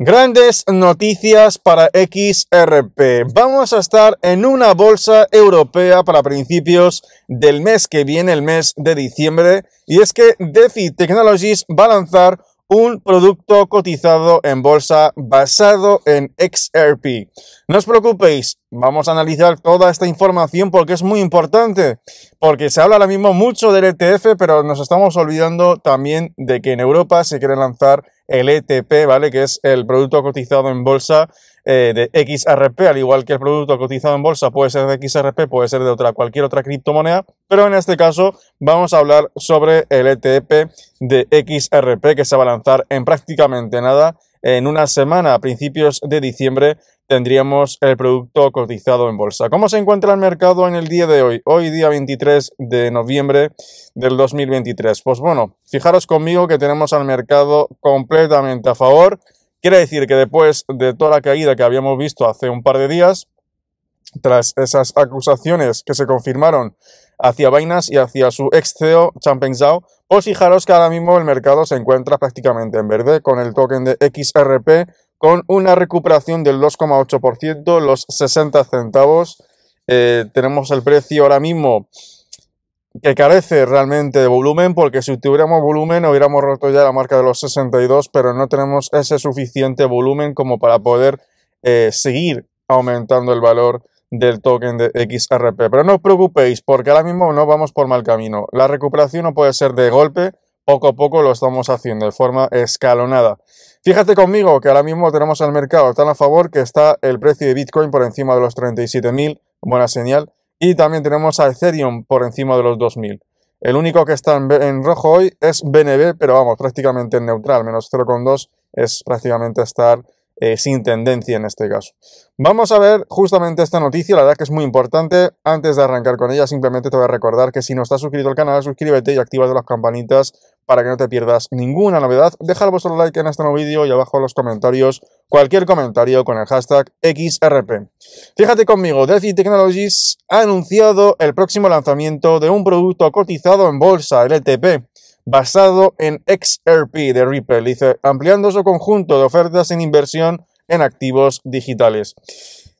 Grandes noticias para XRP. Vamos a estar en una bolsa europea para principios del mes que viene, el mes de diciembre. Y es que DeFi Technologies va a lanzar un producto cotizado en bolsa basado en XRP. No os preocupéis, vamos a analizar toda esta información porque es muy importante, porque se habla ahora mismo mucho del ETF, pero nos estamos olvidando también de que en Europa se quiere lanzar el ETP, ¿vale? Que es el producto cotizado en bolsa eh, de XRP, al igual que el producto cotizado en bolsa puede ser de XRP, puede ser de otra, cualquier otra criptomoneda, pero en este caso vamos a hablar sobre el ETP de XRP que se va a lanzar en prácticamente nada en una semana a principios de diciembre tendríamos el producto cotizado en bolsa. ¿Cómo se encuentra el mercado en el día de hoy? Hoy día 23 de noviembre del 2023. Pues bueno, fijaros conmigo que tenemos al mercado completamente a favor. Quiere decir que después de toda la caída que habíamos visto hace un par de días, tras esas acusaciones que se confirmaron hacia vainas y hacia su ex CEO, Changpeng Zhao, pues fijaros que ahora mismo el mercado se encuentra prácticamente en verde, con el token de XRP con una recuperación del 2,8%, los 60 centavos. Eh, tenemos el precio ahora mismo que carece realmente de volumen, porque si tuviéramos volumen hubiéramos roto ya la marca de los 62, pero no tenemos ese suficiente volumen como para poder eh, seguir aumentando el valor del token de XRP. Pero no os preocupéis, porque ahora mismo no vamos por mal camino. La recuperación no puede ser de golpe, poco a poco lo estamos haciendo de forma escalonada. Fíjate conmigo que ahora mismo tenemos al mercado tan a favor que está el precio de Bitcoin por encima de los 37.000, buena señal, y también tenemos a Ethereum por encima de los 2.000. El único que está en, rojo hoy es BNB, pero vamos, prácticamente neutral, menos 0,2 es prácticamente estar eh, sin tendencia en este caso. Vamos a ver justamente esta noticia, la verdad que es muy importante. Antes de arrancar con ella, simplemente te voy a recordar que si no estás suscrito al canal, suscríbete y activa las campanitas para que no te pierdas ninguna novedad. Deja vuestro like en este nuevo vídeo y abajo en los comentarios cualquier comentario con el hashtag XRP. Fíjate conmigo, Delphi Technologies ha anunciado el próximo lanzamiento de un producto cotizado en bolsa, el LTP. E basado en XRP de Ripple, dice, ampliando su conjunto de ofertas en inversión en activos digitales.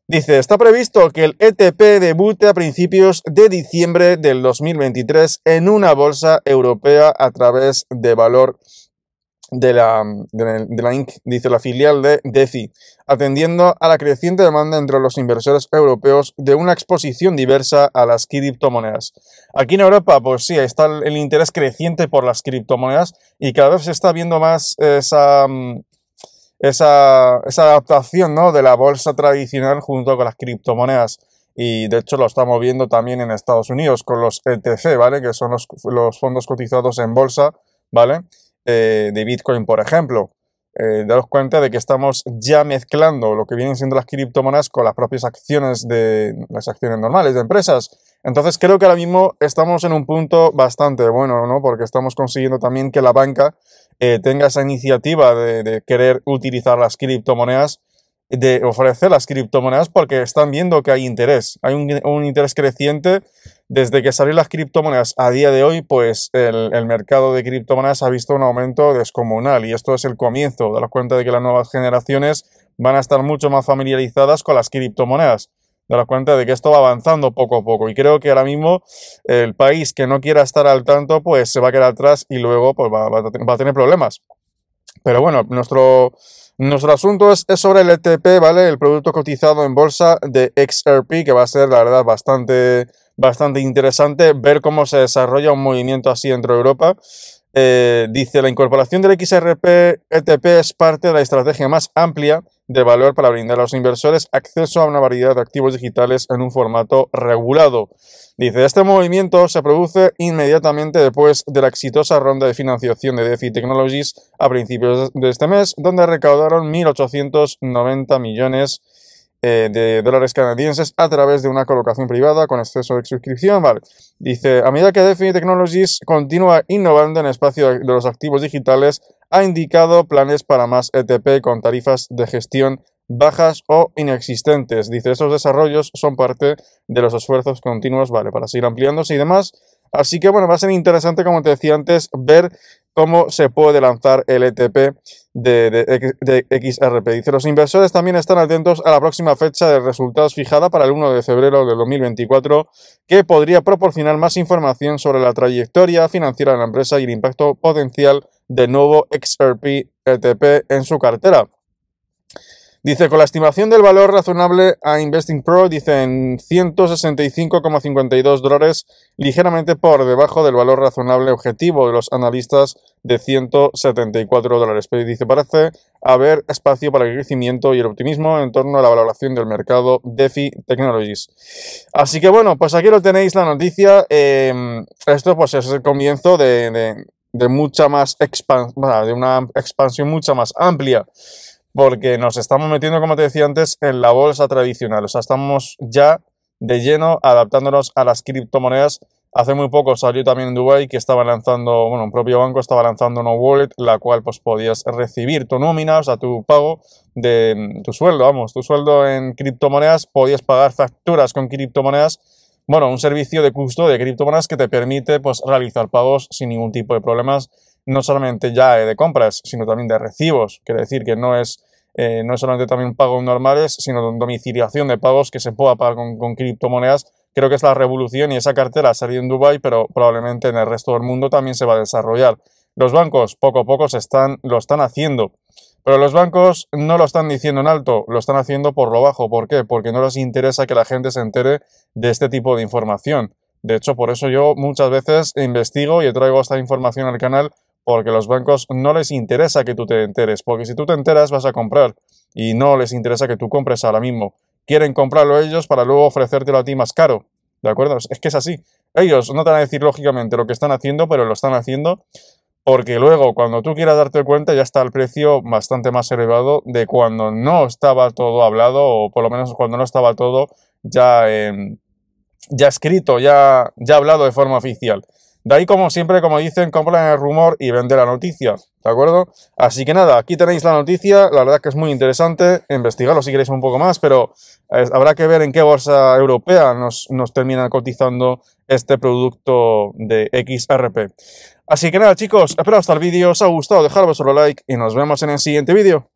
Dice, está previsto que el ETP debute a principios de diciembre del 2023 en una bolsa europea a través de valor de la, de, la INC, dice la filial de DECI, atendiendo a la creciente demanda entre los inversores europeos de una exposición diversa a las criptomonedas. Aquí en Europa, pues sí, está el, interés creciente por las criptomonedas y cada vez se está viendo más mm, esa, esa, adaptación ¿no? de la bolsa tradicional junto con las criptomonedas y de hecho lo estamos viendo también en Estados Unidos con los ETF, ¿vale? Que son los, los, fondos cotizados en bolsa, ¿vale? Eh, de Bitcoin, por ejemplo. Eh, daros cuenta de que estamos ya mezclando lo que vienen siendo las criptomonedas con las propias acciones de las acciones normales de empresas. Entonces creo que ahora mismo estamos en un punto bastante bueno, ¿no? Porque estamos consiguiendo también que la banca eh, tenga esa iniciativa de, querer utilizar las criptomonedas, de ofrecer las criptomonedas porque están viendo que hay interés, hay un interés creciente desde que salieron las criptomonedas a día de hoy, pues el, mercado de criptomonedas ha visto un aumento descomunal y esto es el comienzo, la cuenta de que las nuevas generaciones van a estar mucho más familiarizadas con las criptomonedas. la cuenta de que esto va avanzando poco a poco y creo que ahora mismo el país que no quiera estar al tanto pues se va a quedar atrás y luego pues va a tener problemas. Pero bueno, nuestro, nuestro asunto es, sobre el ETP, ¿vale? El producto cotizado en bolsa de XRP, que va a ser, la verdad, bastante, bastante interesante ver cómo se desarrolla un movimiento así dentro de Europa. Eh, dice, la incorporación del XRP ETP es parte de la estrategia más amplia de valor para brindar a los inversores acceso a una variedad de activos digitales en un formato regulado. Dice, este movimiento se produce inmediatamente después de la exitosa ronda de financiación de DeFi Technologies a principios de este mes, donde recaudaron 1.890 millones de eh, de dólares canadienses a través de una colocación privada con exceso de suscripción. Vale. Dice, a medida que Definite Technologies continúa innovando en el espacio de los activos digitales, ha indicado planes para más ETP con tarifas de gestión bajas o inexistentes. Dice, estos desarrollos son parte de los esfuerzos continuos, vale, para seguir ampliándose y demás. Así que bueno, va a ser interesante, como te decía antes, ver cómo se puede lanzar el ETP de, XRP. Dice, los inversores también están atentos a la próxima fecha de resultados fijada para el 1 de febrero de 2024, que podría proporcionar más información sobre la trayectoria financiera de la empresa y el impacto potencial del nuevo XRP ETP en su cartera. Dice, con la estimación del valor razonable a Investing Pro, dice en 165,52 dólares, ligeramente por debajo del valor razonable objetivo de los analistas de 174 dólares. Pero dice, parece haber espacio para el crecimiento y el optimismo en torno a la valoración del mercado DeFi Technologies. Así que bueno, pues aquí lo tenéis la noticia. Em, esto pues es el comienzo de, mucha más de una expansión mucha más amplia porque nos estamos metiendo, como te decía antes, en la bolsa tradicional. O sea, estamos ya de lleno adaptándonos a las criptomonedas. Hace muy poco salió también en Dubai que estaba lanzando, bueno, un propio banco estaba lanzando una wallet, la cual pues podías recibir tu nómina, o sea, tu pago de tu sueldo, vamos, tu sueldo en criptomonedas, podías pagar facturas con criptomonedas. Bueno, un servicio de custo de criptomonedas que te permite pues realizar pagos sin ningún tipo de problemas, no solamente ya eh, de compras, sino también de recibos. Quiere decir que no es eh, no solamente también pagos normales, sino domiciliación de pagos que se pueda pagar con, criptomonedas. Creo que es la revolución y esa cartera ha salido en Dubai, pero probablemente en el resto del mundo también se va a desarrollar. Los bancos poco a poco están, lo están haciendo, pero los bancos no lo están diciendo en alto, lo están haciendo por lo bajo. ¿Por qué? Porque no les interesa que la gente se entere de este tipo de información. De hecho, por eso yo muchas veces investigo y traigo esta información al canal porque los bancos no les interesa que tú te enteres, porque si tú te enteras vas a comprar y no les interesa que tú compres ahora mismo. Quieren comprarlo ellos para luego ofrecértelo a ti más caro. ¿De acuerdo? Es que es así. Ellos no te van a decir lógicamente lo que están haciendo, pero lo están haciendo porque luego cuando tú quieras darte cuenta ya está el precio bastante más elevado de cuando no estaba todo hablado o por lo menos cuando no estaba todo ya, em, ya escrito, ya, ya hablado de forma oficial. De ahí, como siempre, como dicen, compran el rumor y vende la noticia, ¿de acuerdo? Así que nada, aquí tenéis la noticia, la verdad que es muy interesante, investigarlo si queréis un poco más, pero eh, habrá que ver en qué bolsa europea nos, termina cotizando este producto de XRP. Así que nada, chicos, espero hasta el vídeo, os ha gustado, dejad solo like y nos vemos en el siguiente vídeo.